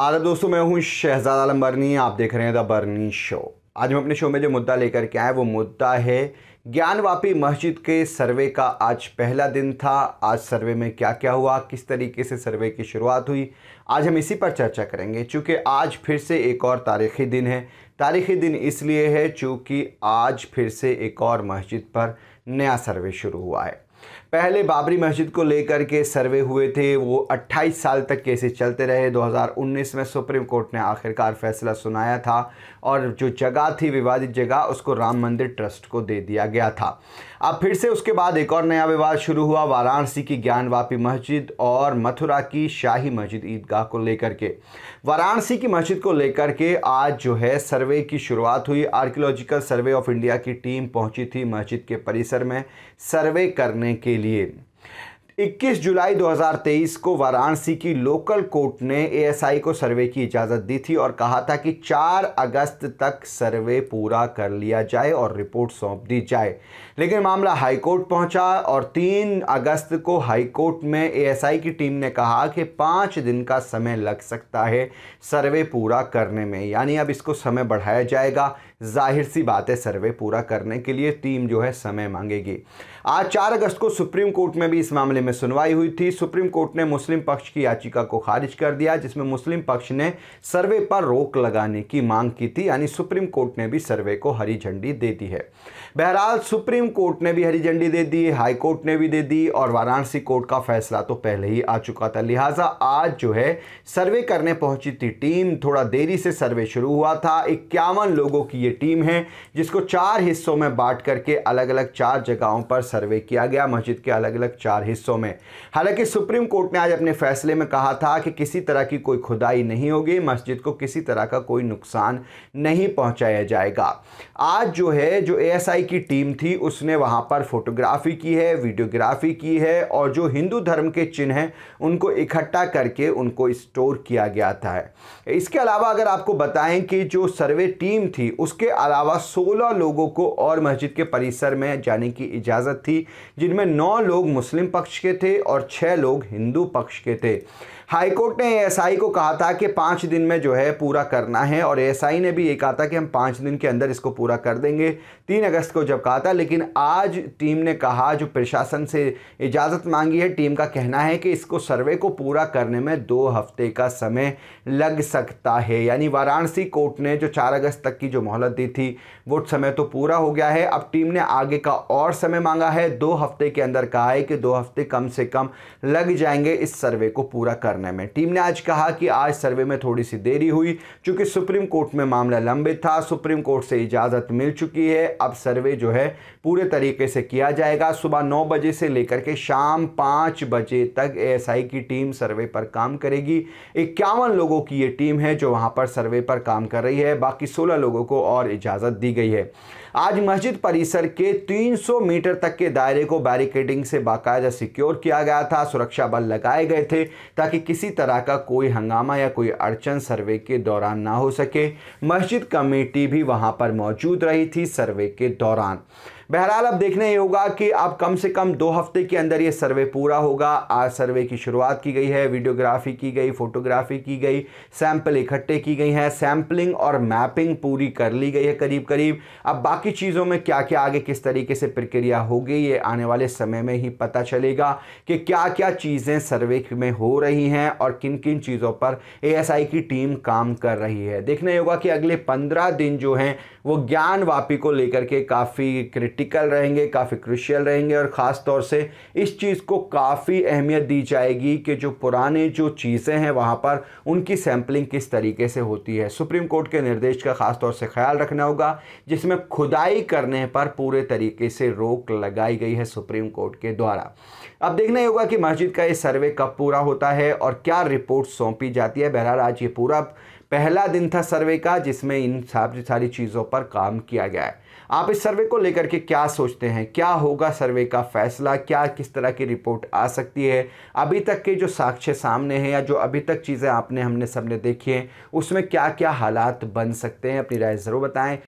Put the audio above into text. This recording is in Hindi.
आदर दोस्तों मैं हूं शहजाद आलम बर्नी आप देख रहे हैं द बर्नी शो आज हम अपने शो में जो मुद्दा लेकर के आए वो मुद्दा है ज्ञानवापी मस्जिद के सर्वे का आज पहला दिन था आज सर्वे में क्या क्या हुआ किस तरीके से सर्वे की शुरुआत हुई आज हम इसी पर चर्चा करेंगे चूँकि आज फिर से एक और तारीखी दिन है तारीखी दिन इसलिए है चूँकि आज फिर से एक और मस्जिद पर नया सर्वे शुरू हुआ है पहले बाबरी मस्जिद को लेकर के सर्वे हुए थे वो 28 साल तक केसेस चलते रहे 2019 में सुप्रीम कोर्ट ने आखिरकार फैसला सुनाया था और जो जगह थी विवादित जगह उसको राम मंदिर ट्रस्ट को दे दिया गया था अब फिर से उसके बाद एक और नया विवाद शुरू हुआ वाराणसी की ज्ञानवापी मस्जिद और मथुरा की शाही मस्जिद ईदगाह को लेकर के वाराणसी की मस्जिद को लेकर के आज जो है सर्वे की शुरुआत हुई आर्कियोलॉजिकल सर्वे ऑफ इंडिया की टीम पहुंची थी मस्जिद के परिसर में सर्वे करने के लिए 21 जुलाई 2023 को वाराणसी की लोकल कोर्ट ने एएसआई को सर्वे की इजाज़त दी थी और कहा था कि 4 अगस्त तक सर्वे पूरा कर लिया जाए और रिपोर्ट सौंप दी जाए लेकिन मामला हाईकोर्ट पहुंचा और 3 अगस्त को हाईकोर्ट में एएसआई की टीम ने कहा कि 5 दिन का समय लग सकता है सर्वे पूरा करने में यानी अब इसको समय बढ़ाया जाएगा जाहिर सी बात है सर्वे पूरा करने के लिए टीम जो है समय मांगेगी आज चार अगस्त को सुप्रीम कोर्ट में भी इस मामले में में सुनवाई हुई थी सुप्रीम कोर्ट ने मुस्लिम पक्ष की याचिका को खारिज कर दिया जिसमें मुस्लिम पक्ष ने सर्वे पर रोक लगाने की मांग की थी यानी सुप्रीम कोर्ट ने भी सर्वे को हरी झंडी दे दी है बहरहाल सुप्रीम कोर्ट ने भी हरी झंडी दे दी हाई कोर्ट ने भी दे दी और वाराणसी कोर्ट का फैसला तो पहले ही आ चुका था लिहाजा आज जो है सर्वे करने पहुंची थी टीम थोड़ा देरी से सर्वे शुरू हुआ था इक्यावन लोगों की ये टीम है जिसको चार हिस्सों में बांट करके अलग अलग चार जगहों पर सर्वे किया गया मस्जिद के अलग अलग चार हिस्सों में हालांकि सुप्रीम कोर्ट ने आज अपने फैसले में कहा था कि किसी तरह की कोई खुदाई नहीं होगी मस्जिद को किसी तरह का कोई नुकसान नहीं पहुंचाया जाएगा आज जो है जो एएसआई की टीम थी उसने वहां पर फोटोग्राफी की है वीडियोग्राफी की है और जो हिंदू धर्म के चिन्ह हैं उनको इकट्ठा करके उनको स्टोर किया गया था इसके अलावा अगर आपको बताएं कि जो सर्वे टीम थी उसके अलावा 16 लोगों को और मस्जिद के परिसर में जाने की इजाज़त थी जिनमें नौ लोग मुस्लिम पक्ष के के थे और छः लोग हिंदू पक्ष के थे हाईकोर्ट ने एएसआई को कहा था कि पाँच दिन में जो है पूरा करना है और एएसआई ने भी ये कहा था कि हम पाँच दिन के अंदर इसको पूरा कर देंगे तीन अगस्त को जब कहा था लेकिन आज टीम ने कहा जो प्रशासन से इजाज़त मांगी है टीम का कहना है कि इसको सर्वे को पूरा करने में दो हफ्ते का समय लग सकता है यानी वाराणसी कोर्ट ने जो चार अगस्त तक की जो मोहलत दी थी वो समय तो पूरा हो गया है अब टीम ने आगे का और समय मांगा है दो हफ्ते के अंदर कहा है कि दो हफ्ते कम से कम लग जाएंगे इस सर्वे को पूरा करने में टीम ने आज कहा कि आज सर्वे में थोड़ी सी देरी हुई चूँकि सुप्रीम कोर्ट में मामला लंबित था सुप्रीम कोर्ट से इजाज़त मिल चुकी है अब सर्वे जो है पूरे तरीके से किया जाएगा सुबह नौ बजे से लेकर के शाम पाँच बजे तक एएसआई की टीम सर्वे पर काम करेगी इक्यावन लोगों की ये टीम है जो वहाँ पर सर्वे पर काम कर रही है बाकी सोलह लोगों को और इजाज़त दी गई है आज मस्जिद परिसर के 300 मीटर तक के दायरे को बैरिकेडिंग से बाकायदा सिक्योर किया गया था सुरक्षा बल लगाए गए थे ताकि किसी तरह का कोई हंगामा या कोई अड़चन सर्वे के दौरान ना हो सके मस्जिद कमेटी भी वहाँ पर मौजूद रही थी सर्वे के दौरान बहरहाल अब देखना ये होगा कि अब कम से कम दो हफ्ते के अंदर ये सर्वे पूरा होगा आज सर्वे की शुरुआत की गई है वीडियोग्राफी की गई फोटोग्राफी की गई सैंपल इकट्ठे की गई हैं सैम्पलिंग और मैपिंग पूरी कर ली गई है करीब करीब अब बाकी चीज़ों में क्या क्या आगे किस तरीके से प्रक्रिया होगी ये आने वाले समय में ही पता चलेगा कि क्या क्या चीज़ें सर्वे में हो रही हैं और किन किन चीज़ों पर ए की टीम काम कर रही है देखना होगा कि अगले पंद्रह दिन जो हैं वो वापी को लेकर के काफ़ी क्रिट क्रिटिकल रहेंगे काफ़ी क्रिशियल रहेंगे और ख़ास तौर से इस चीज़ को काफ़ी अहमियत दी जाएगी कि जो पुराने जो चीज़ें हैं वहाँ पर उनकी सैम्पलिंग किस तरीके से होती है सुप्रीम कोर्ट के निर्देश का ख़ास तौर से ख्याल रखना होगा जिसमें खुदाई करने पर पूरे तरीके से रोक लगाई गई है सुप्रीम कोर्ट के द्वारा अब देखना ही होगा कि मस्जिद का ये सर्वे कब पूरा होता है और क्या रिपोर्ट सौंपी जाती है बहरहाल आज ये पूरा पहला दिन था सर्वे का जिसमें इन सारी सारी चीज़ों पर काम किया गया है आप इस सर्वे को लेकर के क्या सोचते हैं क्या होगा सर्वे का फैसला क्या किस तरह की रिपोर्ट आ सकती है अभी तक के जो साक्ष्य सामने हैं या जो अभी तक चीज़ें आपने हमने सबने देखी हैं उसमें क्या क्या हालात बन सकते हैं अपनी राय ज़रूर बताएं